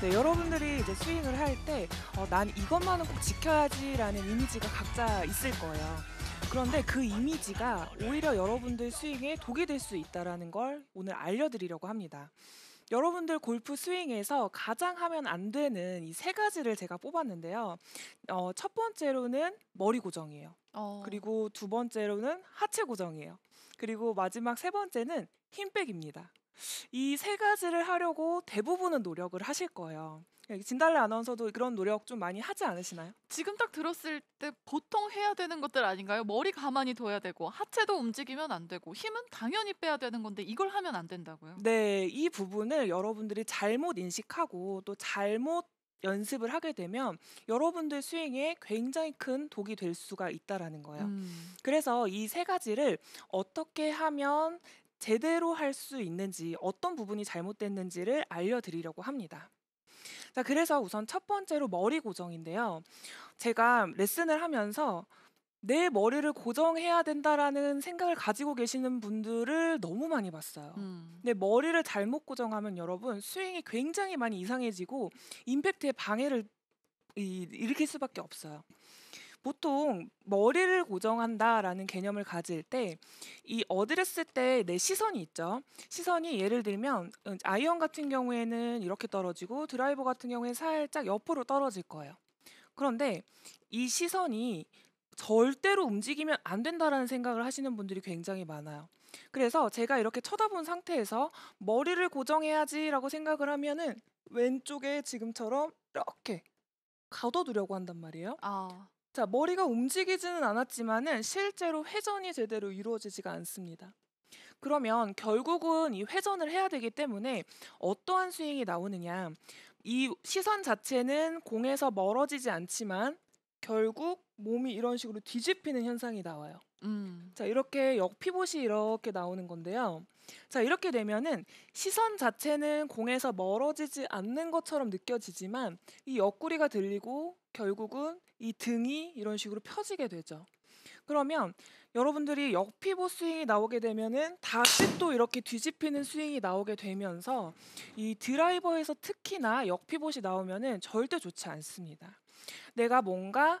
네, 여러분들이 이제 스윙을 할 때난 어, 이것만은 꼭 지켜야지라는 이미지가 각자 있을 거예요. 그런데 그 이미지가 오히려 여러분들 스윙에 독이 될 수 있다라는 걸 오늘 알려드리려고 합니다. 여러분들 골프 스윙에서 가장 하면 안 되는 이 세 가지를 제가 뽑았는데요. 어, 첫 번째로는 머리 고정이에요. 어. 그리고 두 번째로는 하체 고정이에요. 그리고 마지막 세 번째는 힘백입니다. 이세 가지를 하려고 대부분은 노력을 하실 거예요. 예, 진달래 아나운서도 그런 노력 좀 많이 하지 않으시나요? 지금 딱 들었을 때 보통 해야 되는 것들 아닌가요? 머리 가만히 둬야 되고 하체도 움직이면 안 되고 힘은 당연히 빼야 되는 건데 이걸 하면 안 된다고요? 네, 이 부분을 여러분들이 잘못 인식하고 또 잘못 연습을 하게 되면 여러분들 스윙에 굉장히 큰 독이 될 수가 있다라는 거예요. 음. 그래서 이 세 가지를 어떻게 하면 제대로 할 수 있는지 어떤 부분이 잘못됐는지를 알려드리려고 합니다. 자, 그래서 우선 첫 번째로 머리 고정인데요. 제가 레슨을 하면서 내 머리를 고정해야 된다라는 생각을 가지고 계시는 분들을 너무 많이 봤어요. 음. 근데 머리를 잘못 고정하면 여러분 스윙이 굉장히 많이 이상해지고 임팩트에 방해를 이, 일으킬 수밖에 없어요. 보통 머리를 고정한다라는 개념을 가질 때 이 어드레스 때 내 시선이 있죠. 시선이 예를 들면 어, 아이언 같은 경우에는 이렇게 떨어지고 드라이버 같은 경우에 살짝 옆으로 떨어질 거예요. 그런데 이 시선이 절대로 움직이면 안 된다라는 생각을 하시는 분들이 굉장히 많아요. 그래서 제가 이렇게 쳐다본 상태에서 머리를 고정해야지라고 생각을 하면은 왼쪽에 지금처럼 이렇게 가둬두려고 한단 말이에요. 아. 자, 머리가 움직이지는 않았지만은 실제로 회전이 제대로 이루어지지가 않습니다. 그러면 결국은 이 회전을 해야 되기 때문에 어떠한 스윙이 나오느냐. 이 시선 자체는 공에서 멀어지지 않지만 결국 몸이 이런 식으로 뒤집히는 현상이 나와요. 음. 자, 이렇게 역피봇이 이렇게 나오는 건데요. 자, 이렇게 되면은 시선 자체는 공에서 멀어지지 않는 것처럼 느껴지지만 이 옆구리가 들리고 결국은 이 등이 이런 식으로 펴지게 되죠. 그러면 여러분들이 역피보 스윙이 나오게 되면은 다시 또 이렇게 뒤집히는 스윙이 나오게 되면서 이 드라이버에서 특히나 역피봇이 나오면은 절대 좋지 않습니다. 내가 뭔가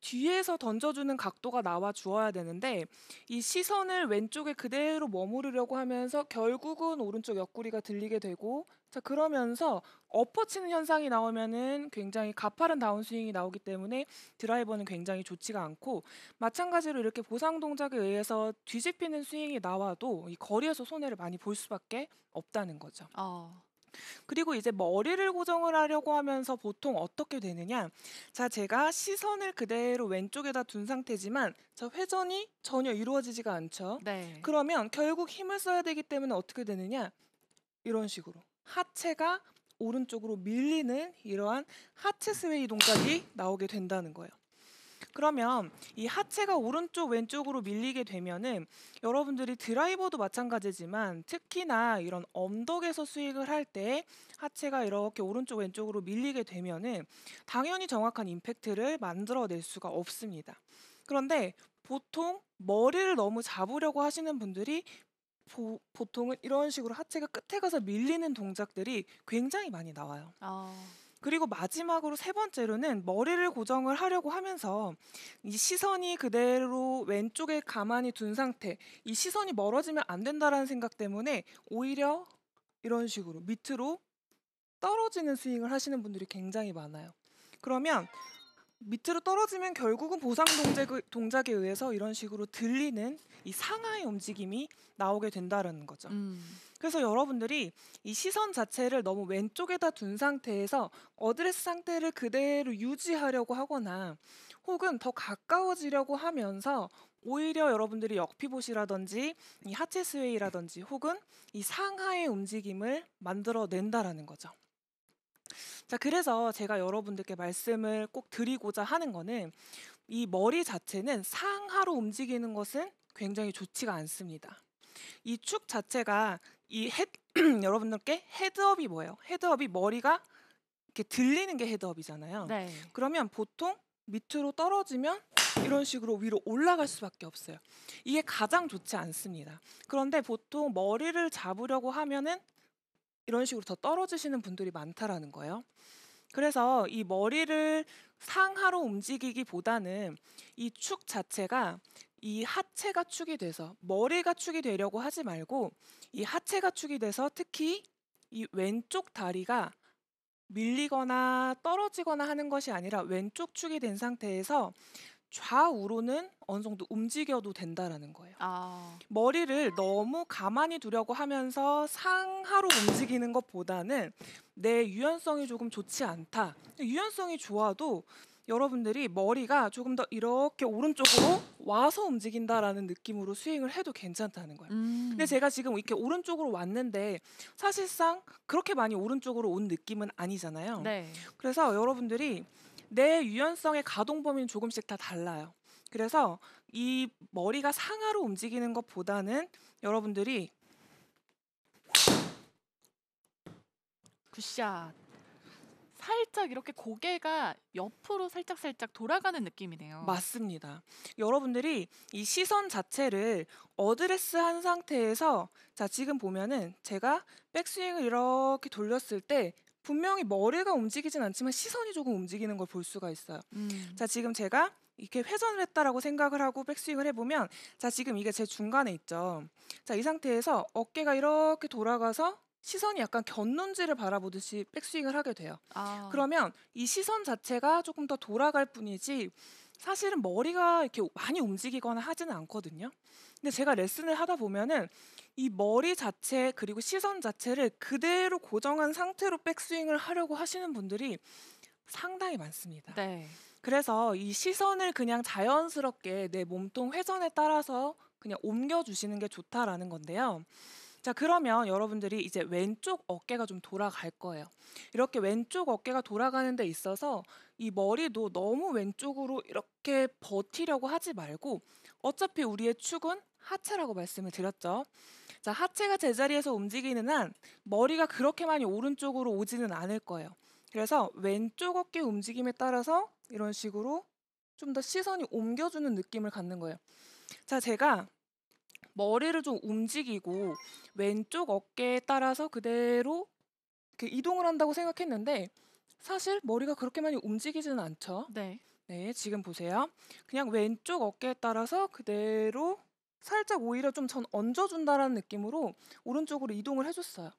뒤에서 던져주는 각도가 나와 주어야 되는데 이 시선을 왼쪽에 그대로 머무르려고 하면서 결국은 오른쪽 옆구리가 들리게 되고 자 그러면서 엎어치는 현상이 나오면은 굉장히 가파른 다운스윙이 나오기 때문에 드라이버는 굉장히 좋지가 않고 마찬가지로 이렇게 보상 동작에 의해서 뒤집히는 스윙이 나와도 이 거리에서 손해를 많이 볼 수밖에 없다는 거죠. 어. 그리고 이제 머리를 고정을 하려고 하면서 보통 어떻게 되느냐. 자, 제가 시선을 그대로 왼쪽에다 둔 상태지만 저 회전이 전혀 이루어지지가 않죠. 네. 그러면 결국 힘을 써야 되기 때문에 어떻게 되느냐. 이런 식으로. 하체가 오른쪽으로 밀리는 이러한 하체 스웨이 동까지 나오게 된다는 거예요. 그러면 이 하체가 오른쪽 왼쪽으로 밀리게 되면은 여러분들이 드라이버도 마찬가지지만 특히나 이런 엄덕에서 스윙을 할 때 하체가 이렇게 오른쪽 왼쪽으로 밀리게 되면은 당연히 정확한 임팩트를 만들어낼 수가 없습니다. 그런데 보통 머리를 너무 잡으려고 하시는 분들이 보, 통은 이런 식으로 하체가 끝에 가서 밀리는 동작들이 굉장히 많이 나와요. 어. 그리고 마지막으로 세 번째로는 머리를 고정을 하려고 하면서 이 시선이 그대로 왼쪽에 가만히 둔 상태, 이 시선이 멀어지면 안 된다라는 생각 때문에 오히려 이런 식으로 밑으로 떨어지는 스윙을 하시는 분들이 굉장히 많아요. 그러면 밑으로 떨어지면 결국은 보상 동작, 에 의해서 이런 식으로 들리는 이 상하의 움직임이 나오게 된다는 거죠. 음. 그래서 여러분들이 이 시선 자체를 너무 왼쪽에다 둔 상태에서 어드레스 상태를 그대로 유지하려고 하거나 혹은 더 가까워지려고 하면서 오히려 여러분들이 역피봇이라든지 이 하체 스웨이라든지 혹은 이 상하의 움직임을 만들어낸다라는 거죠. 자, 그래서 제가 여러분들께 말씀을 꼭 드리고자 하는 거는 이 머리 자체는 상하로 움직이는 것은 굉장히 좋지가 않습니다. 이 축 자체가 이 헤, 여러분들께 헤드업이 뭐예요? 헤드업이 머리가 이렇게 들리는 게 헤드업이잖아요. 네. 그러면 보통 밑으로 떨어지면 이런 식으로 위로 올라갈 수밖에 없어요. 이게 가장 좋지 않습니다. 그런데 보통 머리를 잡으려고 하면은 이런 식으로 더 떨어지시는 분들이 많다라는 거예요. 그래서 이 머리를 상하로 움직이기보다는 이 축 자체가 이 하체가 축이 돼서 머리가 축이 되려고 하지 말고 이 하체가 축이 돼서 특히 이 왼쪽 다리가 밀리거나 떨어지거나 하는 것이 아니라 왼쪽 축이 된 상태에서 좌우로는 어느 정도 움직여도 된다라는 거예요. 아. 머리를 너무 가만히 두려고 하면서 상하로 움직이는 것보다는 내 유연성이 조금 좋지 않다. 유연성이 좋아도 여러분들이 머리가 조금 더 이렇게 오른쪽으로 와서 움직인다라는 느낌으로 스윙을 해도 괜찮다는 거예요. 음. 근데 제가 지금 이렇게 오른쪽으로 왔는데 사실상 그렇게 많이 오른쪽으로 온 느낌은 아니잖아요. 네. 그래서 여러분들이 내 유연성의 가동 범위는 조금씩 다 달라요. 그래서 이 머리가 상하로 움직이는 것보다는 여러분들이 굿샷. 살짝 이렇게 고개가 옆으로 살짝살짝 살짝 돌아가는 느낌이네요. 맞습니다. 여러분들이 이 시선 자체를 어드레스 한 상태에서 자, 지금 보면은 제가 백스윙을 이렇게 돌렸을 때 분명히 머리가 움직이진 않지만 시선이 조금 움직이는 걸 볼 수가 있어요. 음. 자, 지금 제가 이렇게 회전을 했다라고 생각을 하고 백스윙을 해보면 자, 지금 이게 제 중간에 있죠. 자, 이 상태에서 어깨가 이렇게 돌아가서 시선이 약간 곁눈지를 바라보듯이 백스윙을 하게 돼요. 아. 그러면 이 시선 자체가 조금 더 돌아갈 뿐이지 사실은 머리가 이렇게 많이 움직이거나 하지는 않거든요. 근데 제가 레슨을 하다 보면은 이 머리 자체 그리고 시선 자체를 그대로 고정한 상태로 백스윙을 하려고 하시는 분들이 상당히 많습니다. 네. 그래서 이 시선을 그냥 자연스럽게 내 몸통 회전에 따라서 그냥 옮겨주시는 게 좋다라는 건데요. 자, 그러면 여러분들이 이제 왼쪽 어깨가 좀 돌아갈 거예요. 이렇게 왼쪽 어깨가 돌아가는 데 있어서 이 머리도 너무 왼쪽으로 이렇게 버티려고 하지 말고 어차피 우리의 축은 하체라고 말씀을 드렸죠. 자, 하체가 제자리에서 움직이는 한 머리가 그렇게 많이 오른쪽으로 오지는 않을 거예요. 그래서 왼쪽 어깨 움직임에 따라서 이런 식으로 좀 더 시선이 옮겨주는 느낌을 갖는 거예요. 자, 제가 머리를 좀 움직이고 왼쪽 어깨에 따라서 그대로 이동을 한다고 생각했는데 사실 머리가 그렇게 많이 움직이지는 않죠. 네. 네, 지금 보세요. 그냥 왼쪽 어깨에 따라서 그대로 살짝 오히려 좀 전 얹어준다라는 느낌으로 오른쪽으로 이동을 해줬어요.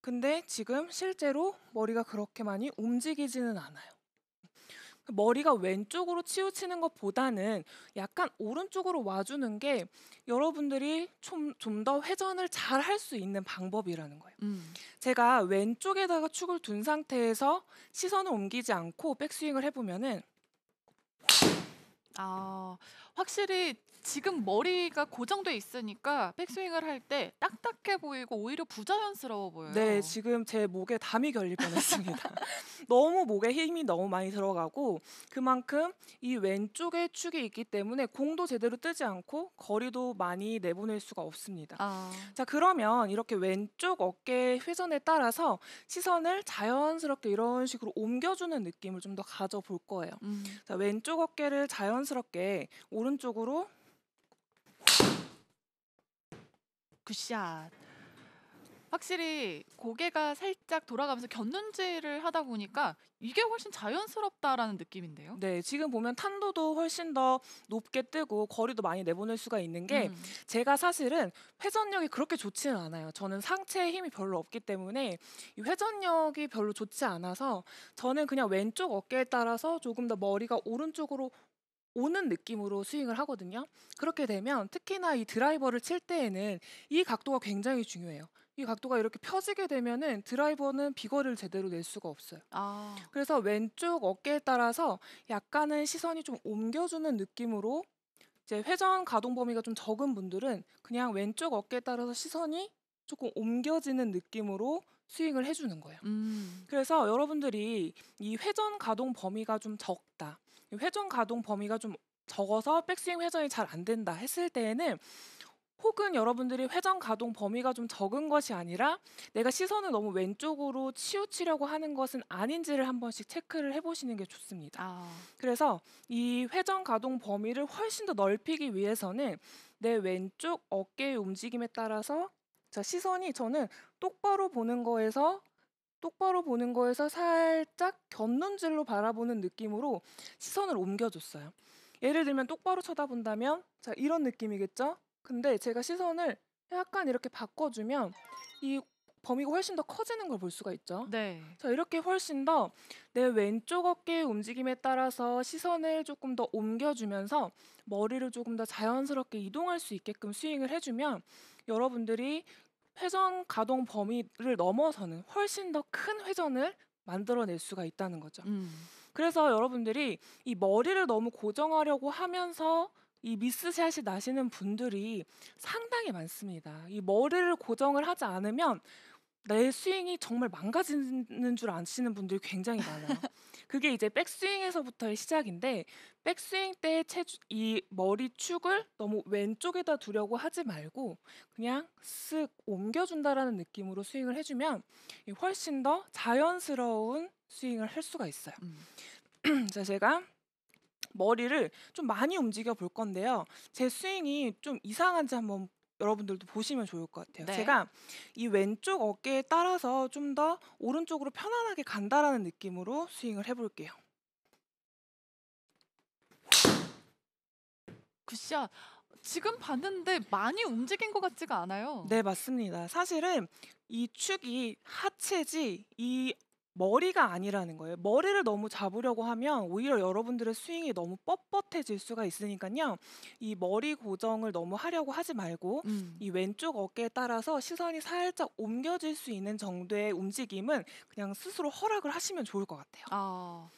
근데 지금 실제로 머리가 그렇게 많이 움직이지는 않아요. 그 머리가 왼쪽으로 치우치는 것보다는 약간 오른쪽으로 와주는 게 여러분들이 좀 더 회전을 잘 할 수 있는 방법이라는 거예요. 음. 제가 왼쪽에다가 축을 둔 상태에서 시선을 옮기지 않고 백스윙을 해보면은 아 확실히 지금 머리가 고정돼 있으니까 백스윙을 할 때 딱딱해 보이고 오히려 부자연스러워 보여요. 네, 지금 제 목에 담이 결릴 뻔했습니다. 너무 목에 힘이 너무 많이 들어가고 그만큼 이 왼쪽에 축이 있기 때문에 공도 제대로 뜨지 않고 거리도 많이 내보낼 수가 없습니다. 아. 자, 그러면 이렇게 왼쪽 어깨 회전에 따라서 시선을 자연스럽게 이런 식으로 옮겨주는 느낌을 좀 더 가져볼 거예요. 음. 자, 왼쪽 어깨를 자연스럽게 오른쪽으로 굿샷. 확실히 고개가 살짝 돌아가면서 견눈질을 하다 보니까 이게 훨씬 자연스럽다라는 느낌인데요. 네, 지금 보면 탄도도 훨씬 더 높게 뜨고 거리도 많이 내보낼 수가 있는 게 음. 제가 사실은 회전력이 그렇게 좋지는 않아요. 저는 상체에 힘이 별로 없기 때문에 이 회전력이 별로 좋지 않아서 저는 그냥 왼쪽 어깨에 따라서 조금 더 머리가 오른쪽으로 오는 느낌으로 스윙을 하거든요. 그렇게 되면 특히나 이 드라이버를 칠 때에는 이 각도가 굉장히 중요해요. 이 각도가 이렇게 펴지게 되면은 드라이버는 비거를 제대로 낼 수가 없어요. 아. 그래서 왼쪽 어깨에 따라서 약간은 시선이 좀 옮겨주는 느낌으로 이제 회전 가동 범위가 좀 적은 분들은 그냥 왼쪽 어깨에 따라서 시선이 조금 옮겨지는 느낌으로 스윙을 해주는 거예요. 음. 그래서 여러분들이 이 회전 가동 범위가 좀 적다. 회전 가동 범위가 좀 적어서 백스윙 회전이 잘 안 된다 했을 때에는 혹은 여러분들이 회전 가동 범위가 좀 적은 것이 아니라 내가 시선을 너무 왼쪽으로 치우치려고 하는 것은 아닌지를 한 번씩 체크를 해보시는 게 좋습니다. 아. 그래서 이 회전 가동 범위를 훨씬 더 넓히기 위해서는 내 왼쪽 어깨의 움직임에 따라서 자, 시선이 저는 똑바로 보는 거에서 똑바로 보는 거에서 살짝 곁눈질로 바라보는 느낌으로 시선을 옮겨줬어요. 예를 들면 똑바로 쳐다본다면 자 이런 느낌이겠죠? 근데 제가 시선을 약간 이렇게 바꿔주면 이 범위가 훨씬 더 커지는 걸 볼 수가 있죠. 네. 자, 이렇게 훨씬 더 내 왼쪽 어깨의 움직임에 따라서 시선을 조금 더 옮겨주면서 머리를 조금 더 자연스럽게 이동할 수 있게끔 스윙을 해주면 여러분들이 회전 가동 범위를 넘어서는 훨씬 더 큰 회전을 만들어낼 수가 있다는 거죠. 음. 그래서 여러분들이 이 머리를 너무 고정하려고 하면서 이 미스샷이 나시는 분들이 상당히 많습니다. 이 머리를 고정을 하지 않으면 내 스윙이 정말 망가지는 줄 아시는 분들이 굉장히 많아요. 그게 이제 백스윙에서부터의 시작인데 백스윙 때 체주, 이 머리 축을 너무 왼쪽에다 두려고 하지 말고 그냥 쓱 옮겨준다라는 느낌으로 스윙을 해주면 훨씬 더 자연스러운 스윙을 할 수가 있어요. 음. 자, 제가 머리를 좀 많이 움직여 볼 건데요. 제 스윙이 좀 이상한지 한번 여러분들도 보시면 좋을 것 같아요. 네. 제가 이 왼쪽 어깨에 따라서 좀 더 오른쪽으로 편안하게 간다라는 느낌으로 스윙을 해볼게요. 굿샷. 지금 봤는데 많이 움직인 것 같지가 않아요. 네, 맞습니다. 사실은 이 축이 하체지 이 머리가 아니라는 거예요. 머리를 너무 잡으려고 하면 오히려 여러분들의 스윙이 너무 뻣뻣해질 수가 있으니까요. 이 머리 고정을 너무 하려고 하지 말고 음. 이 왼쪽 어깨에 따라서 시선이 살짝 옮겨질 수 있는 정도의 움직임은 그냥 스스로 허락을 하시면 좋을 것 같아요. 아.